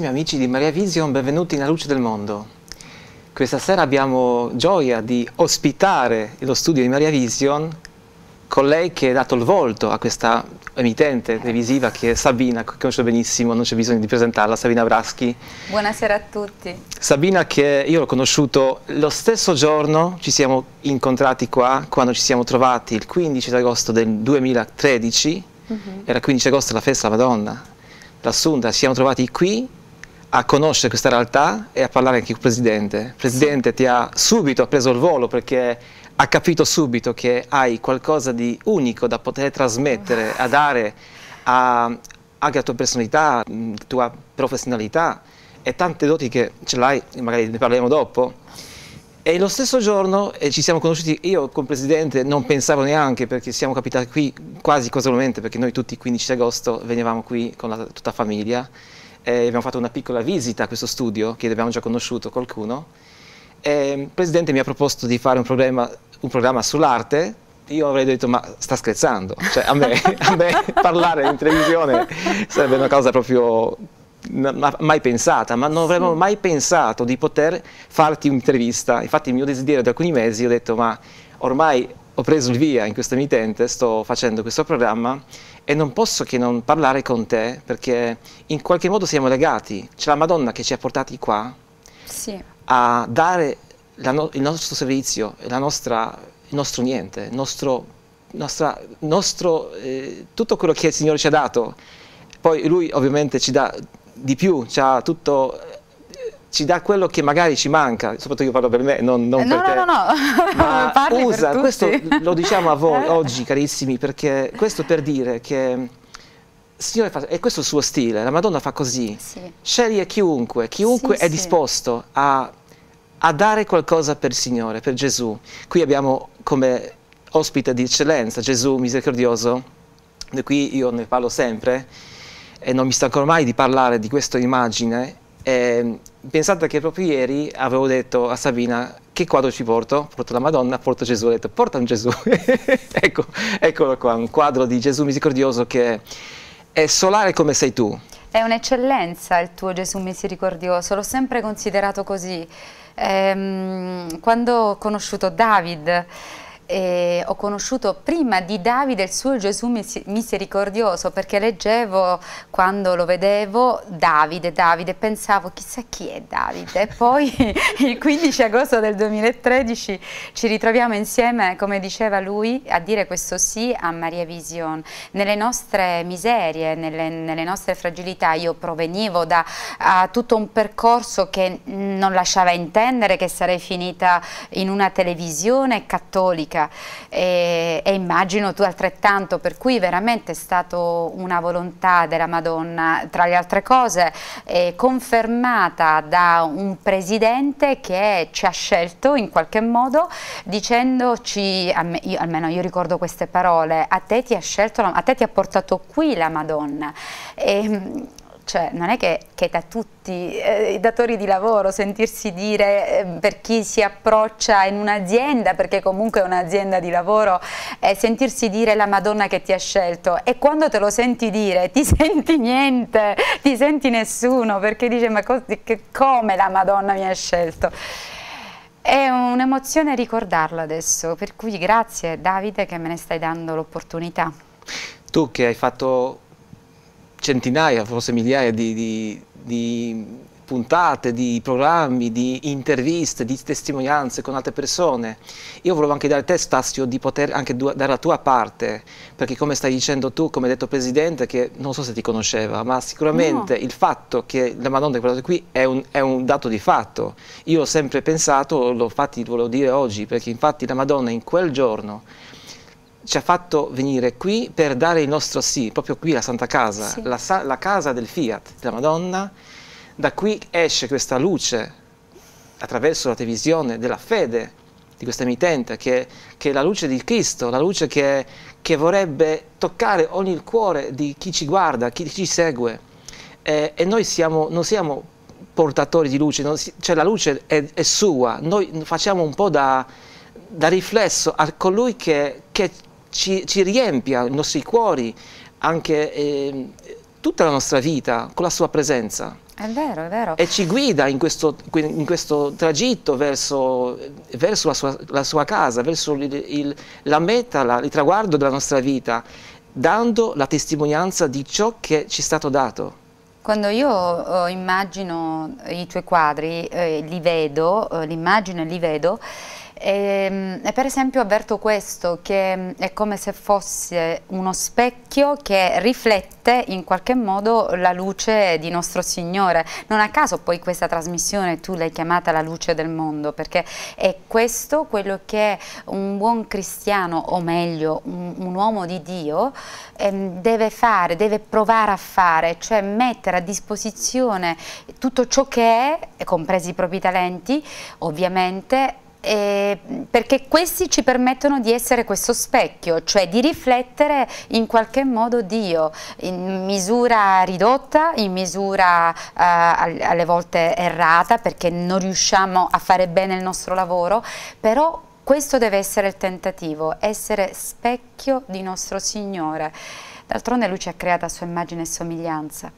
carissimi amici di Maria Vision, benvenuti nella Luce del Mondo. Questa sera abbiamo gioia di ospitare lo studio di Maria Vision con lei che ha dato il volto a questa emittente televisiva che è Sabina, che conosce benissimo, non c'è bisogno di presentarla, Sabina Braschi. Buonasera a tutti. Sabina che io l'ho conosciuto lo stesso giorno, ci siamo incontrati qua, quando ci siamo trovati il 15 agosto del 2013, uh -huh. era il 15 agosto la festa della Madonna, l'assunta, ci siamo trovati qui a conoscere questa realtà e a parlare anche con il presidente. Il presidente ti ha subito preso il volo perché ha capito subito che hai qualcosa di unico da poter trasmettere, a dare a, anche alla tua personalità, alla tua professionalità e tante doti che ce l'hai, magari ne parleremo dopo. E lo stesso giorno eh, ci siamo conosciuti, io con il presidente non pensavo neanche perché siamo capitati qui quasi casualmente perché noi tutti il 15 agosto venivamo qui con la, tutta la famiglia eh, abbiamo fatto una piccola visita a questo studio, che abbiamo già conosciuto qualcuno, e mm, il presidente mi ha proposto di fare un, problema, un programma sull'arte, io avrei detto ma sta scherzando, cioè a me, a me parlare in televisione sarebbe una cosa proprio mai pensata, ma non avremmo mai pensato di poter farti un'intervista. Infatti il mio desiderio da alcuni mesi ho detto ma ormai ho preso il via in questa emittente, sto facendo questo programma e non posso che non parlare con te perché in qualche modo siamo legati. C'è la Madonna che ci ha portati qua sì. a dare no il nostro servizio, nostra, il nostro niente, il nostro, nostra, nostro eh, tutto quello che il Signore ci ha dato. Poi Lui ovviamente ci dà di più, ci ha tutto ci dà quello che magari ci manca, soprattutto io parlo per me, non, non no, eh, per no, te. No, no, no, usa, questo lo diciamo a voi eh. oggi carissimi, perché questo per dire che mm, Signore fa, è questo il suo stile, la Madonna fa così, sì. sceglie chiunque, chiunque sì, è sì. disposto a, a dare qualcosa per il Signore, per Gesù. Qui abbiamo come ospite di eccellenza Gesù misericordioso, di cui io ne parlo sempre, e non mi stanco mai di parlare di questa immagine, e, mm, pensate che proprio ieri avevo detto a Sabina che quadro ci porto? Porto la Madonna, porto Gesù, ho detto porta un Gesù. ecco, eccolo qua, un quadro di Gesù misericordioso che è solare come sei tu. È un'eccellenza il tuo Gesù misericordioso, l'ho sempre considerato così. Ehm, quando ho conosciuto David, e ho conosciuto prima di Davide il suo Gesù misericordioso perché leggevo quando lo vedevo Davide, Davide, pensavo chissà chi è Davide. E poi il 15 agosto del 2013 ci ritroviamo insieme, come diceva lui, a dire questo sì a Maria Vision. Nelle nostre miserie, nelle, nelle nostre fragilità, io provenivo da uh, tutto un percorso che non lasciava intendere che sarei finita in una televisione cattolica politica e, e, immagino tu altrettanto, per cui veramente è stata una volontà della Madonna, tra le altre cose, eh, confermata da un presidente che ci ha scelto in qualche modo dicendoci, io, almeno io ricordo queste parole, a te ti ha scelto, a te ti ha portato qui la Madonna. E, ehm, cioè non è che, che da tutti eh, i datori di lavoro sentirsi dire eh, per chi si approccia in un'azienda, perché comunque è un'azienda di lavoro, eh, sentirsi dire la Madonna che ti ha scelto e quando te lo senti dire ti senti niente, ti senti nessuno perché dice ma co che, come la Madonna mi ha scelto? È un'emozione ricordarlo adesso, per cui grazie Davide che me ne stai dando l'opportunità. Tu che hai fatto centinaia, forse migliaia di, di, di puntate, di programmi, di interviste, di testimonianze con altre persone. Io volevo anche dare a te, Stasio, di poter anche dare la tua parte, perché come stai dicendo tu, come ha detto il Presidente, che non so se ti conosceva, ma sicuramente no. il fatto che la Madonna è quella qui è un, è un, dato di fatto. Io ho sempre pensato, l'ho fatti, volevo dire oggi, perché infatti la Madonna in quel giorno ci ha fatto venire qui per dare il nostro sì, proprio qui la Santa Casa, sì. la, la, casa del Fiat, della Madonna. Da qui esce questa luce attraverso la televisione della fede di questa emittente, che, che è la luce di Cristo, la luce che, che vorrebbe toccare ogni il cuore di chi ci guarda, chi, ci segue. Eh, e noi siamo, non siamo portatori di luce, si, cioè la luce è, è, sua, noi facciamo un po' da, da riflesso a colui che, che ci, ci riempia i nostri cuori, anche eh, tutta la nostra vita con la sua presenza. È vero, è vero. E ci guida in questo, in questo tragitto verso, verso la, sua, la, sua, casa, verso il, il, la meta, la, il traguardo della nostra vita, dando la testimonianza di ciò che ci è stato dato. Quando io oh, immagino i tuoi quadri, eh, li vedo, eh, l'immagine li vedo, e, ehm, e per esempio avverto questo, che mm, è come se fosse uno specchio che riflette in qualche modo la luce di nostro Signore. Non a caso poi questa trasmissione tu l'hai chiamata la luce del mondo, perché è questo quello che un buon cristiano, o meglio un, un uomo di Dio, ehm, deve fare, deve provare a fare, cioè mettere a disposizione tutto ciò che è, compresi i propri talenti, ovviamente eh, perché questi ci permettono di essere questo specchio, cioè di riflettere in qualche modo Dio in misura ridotta, in misura eh, alle volte errata perché non riusciamo a fare bene il nostro lavoro, però questo deve essere il tentativo, essere specchio di nostro Signore. D'altronde lui ci ha creato a sua immagine e somiglianza.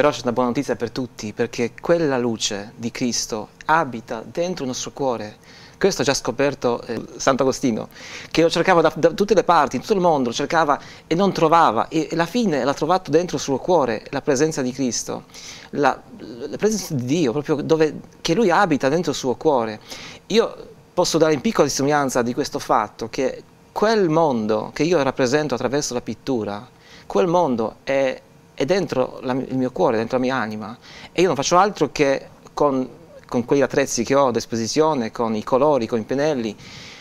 Però c'è una buona notizia per tutti, perché quella luce di Cristo abita dentro il nostro cuore. Questo ha già scoperto eh, Sant'Agostino, che lo cercava da, da, tutte le parti, in tutto il mondo lo cercava e non trovava, e, alla fine l'ha trovato dentro il suo cuore, la presenza di Cristo, la, la presenza di Dio, proprio dove, che Lui abita dentro il suo cuore. Io posso dare in piccola testimonianza di questo fatto, che quel mondo che io rappresento attraverso la pittura, quel mondo è è dentro la, il mio cuore, dentro la mia anima e io non faccio altro che con, con quegli attrezzi che ho a disposizione, con i colori, con i pennelli,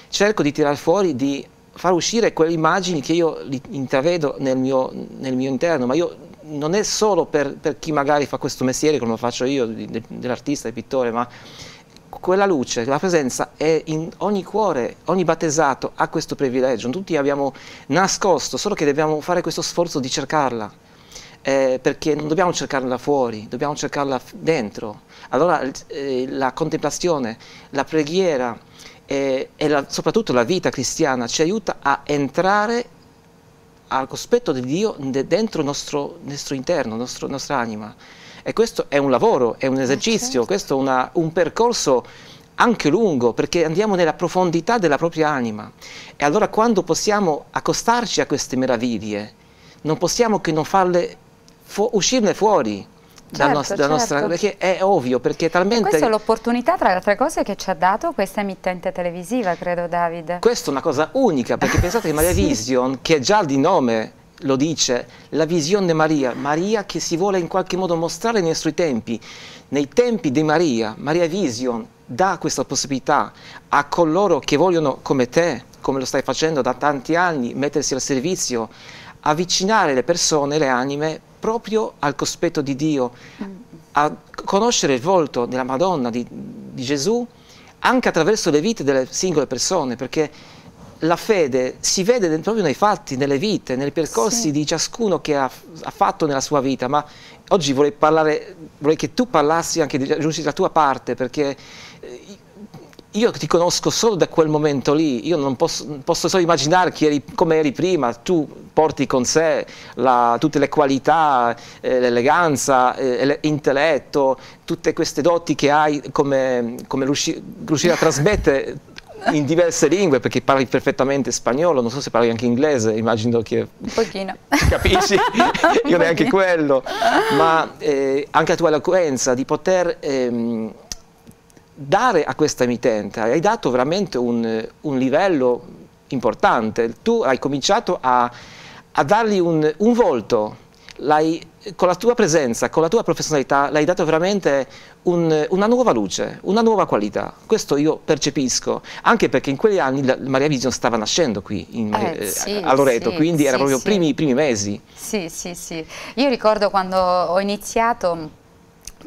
cerco di tirar fuori, di far uscire quelle immagini che io intravedo nel mio, nel mio interno, ma io non è solo per, per, chi magari fa questo mestiere come lo faccio io, dell'artista, del pittore, ma quella luce, la presenza è in ogni cuore, ogni battesato ha questo privilegio, tutti abbiamo nascosto, solo che dobbiamo fare questo sforzo di cercarla eh, perché non dobbiamo cercarla fuori, dobbiamo cercarla dentro. Allora eh, la contemplazione, la preghiera eh, e la, soprattutto la vita cristiana ci aiuta a entrare al cospetto di Dio dentro il nostro, nostro interno, la nostra anima. E questo è un lavoro, è un eh, esercizio, certo. questo è una, un percorso anche lungo, perché andiamo nella profondità della propria anima. E allora quando possiamo accostarci a queste meraviglie, non possiamo che non farle fu uscirne fuori. Certo, nostra, certo. Nostra, perché è ovvio, perché è talmente... E questa è l'opportunità, tra le altre cose, che ci ha dato questa emittente televisiva, credo, Davide. Questa è una cosa unica, perché pensate che Maria sì. Vision, che già di nome lo dice, la visione Maria, Maria che si vuole in qualche modo mostrare nei suoi tempi, nei tempi di Maria, Maria Vision dà questa possibilità a coloro che vogliono, come te, come lo stai facendo da tanti anni, mettersi al servizio avvicinare le persone, le anime, proprio al cospetto di Dio, a conoscere il volto della Madonna, di, di Gesù, anche attraverso le vite delle singole persone, perché la fede si vede proprio nei fatti, nelle vite, nei percorsi sì. di ciascuno che ha, ha, fatto nella sua vita, ma oggi vorrei, parlare, vorrei che tu parlassi anche di, di la tua parte, perché eh, io ti conosco solo da quel momento lì, io non posso, posso solo immaginare eri, come eri prima, tu porti con sé la, tutte le qualità, eh, l'eleganza, eh, l'intelletto, tutte queste doti che hai come, come riusci, riuscire a trasmettere in diverse lingue, perché parli perfettamente spagnolo, non so se parli anche inglese, immagino che... Un pochino. Capisci? Io neanche quello. Ma eh, anche la tua eloquenza, di poter... Ehm, dare a questa emittente, hai dato veramente un, un livello importante, tu hai cominciato a, a dargli un, un volto, con la tua presenza, con la tua professionalità, l'hai dato veramente un, una nuova luce, una nuova qualità. Questo io percepisco, anche perché in quegli anni la Maria Vision stava nascendo qui in, eh, eh sì, a Loreto, sì, quindi sì, era proprio i primi, primi mesi. Sì, sì, sì. Io ricordo quando ho iniziato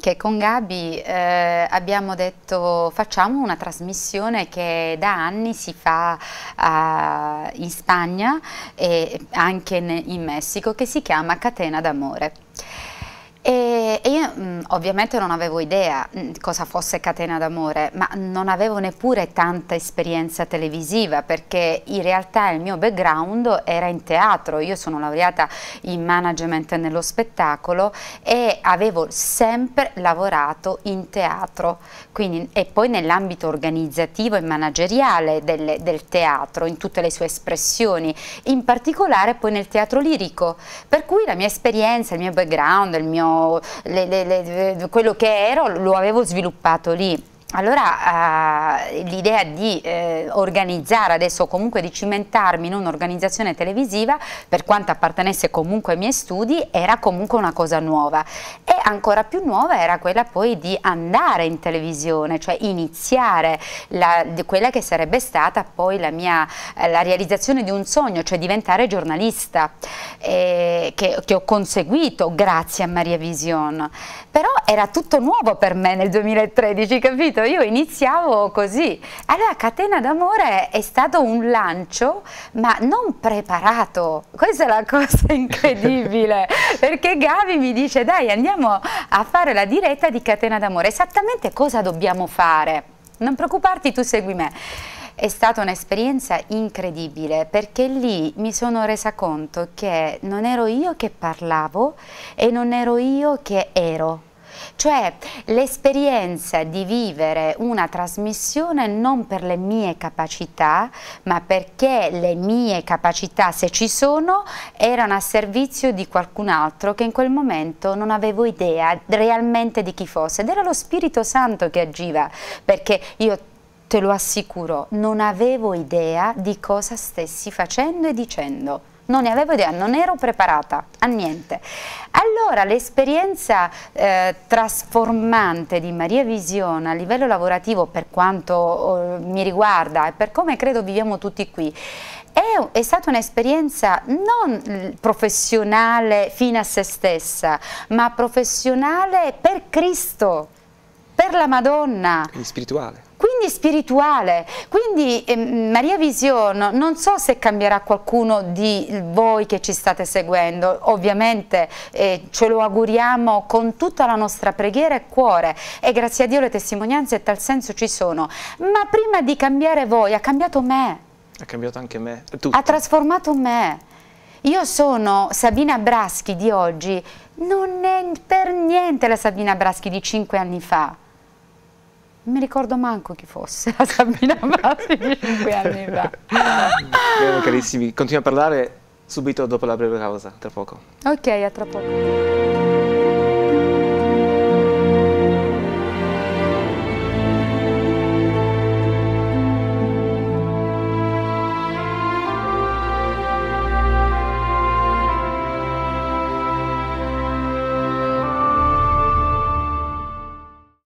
che con Gabi eh, abbiamo detto facciamo una trasmissione che da anni si fa uh, in Spagna e anche in Messico che si chiama Catena d'amore. E e, io mh, mm, ovviamente non avevo idea mh, mm, cosa fosse Catena d'Amore, ma non avevo neppure tanta esperienza televisiva perché in realtà il mio background era in teatro, io sono laureata in management nello spettacolo e avevo sempre lavorato in teatro quindi, e poi nell'ambito organizzativo e manageriale del, del teatro in tutte le sue espressioni, in particolare poi nel teatro lirico, per cui la mia esperienza, il mio background, il mio le, le, eh, quello che ero lo avevo sviluppato lì. Allora eh, l'idea di eh, organizzare adesso comunque di cimentarmi in un'organizzazione televisiva per quanto appartenesse comunque ai miei studi era comunque una cosa nuova ancora più nuova era quella poi di andare in televisione, cioè iniziare la, quella che sarebbe stata poi la, mia, eh, la realizzazione di un sogno, cioè diventare giornalista, eh, che, che, ho conseguito grazie a Maria Vision. Però era tutto nuovo per me nel 2013, capito? Io iniziavo così. Allora Catena d'Amore è stato un lancio, ma non preparato. Questa è la cosa incredibile perché Gavi mi dice dai andiamo a fare la diretta di Catena d'Amore, esattamente cosa dobbiamo fare? Non preoccuparti, tu segui me. È stata un'esperienza incredibile perché lì mi sono resa conto che non ero io che parlavo e non ero io che ero cioè l'esperienza di vivere una trasmissione non per le mie capacità, ma perché le mie capacità, se ci sono, erano a servizio di qualcun altro che in quel momento non avevo idea realmente di chi fosse ed era lo Spirito Santo che agiva, perché io te lo assicuro, non avevo idea di cosa stessi facendo e dicendo non ne avevo idea, non ero preparata a niente. Allora l'esperienza eh, trasformante di Maria Vision a livello lavorativo per quanto eh, mi riguarda e per come credo viviamo tutti qui è, è stata un'esperienza non professionale fino a se stessa, ma professionale per Cristo, per la Madonna. E spirituale quindi spirituale. Quindi eh, Maria Vision, non so se cambierà qualcuno di voi che ci state seguendo, ovviamente eh, ce lo auguriamo con tutta la nostra preghiera e cuore e grazie a Dio le testimonianze in tal senso ci sono, ma prima di cambiare voi ha cambiato me. Ha cambiato anche me. Tutti. Ha trasformato me. Io sono Sabina Braschi di oggi, non è per niente la Sabina Braschi di cinque anni fa. Non mi ricordo manco chi fosse la Sabina Basti 5 anni fa. Bene carissimi, continuiamo a parlare subito dopo la breve pausa, tra poco. Ok, a tra poco.